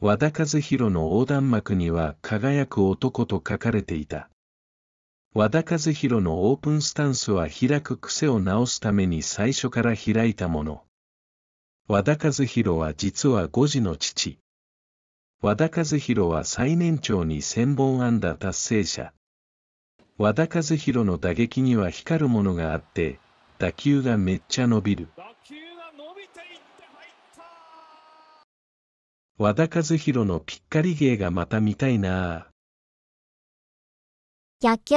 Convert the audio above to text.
和田和弘の横断幕には輝く男と書かれていた。和田和弘のオープンスタンスは開く癖を直すために最初から開いたもの。和田和弘は実は5児の父。和田和弘は最年長に千0 0 0本安打達成者。和田和弘の打撃には光るものがあって、打球がめっちゃ伸びる。打球が伸びていって入っ和田和弘のぴっかり芸がまた見たいな野球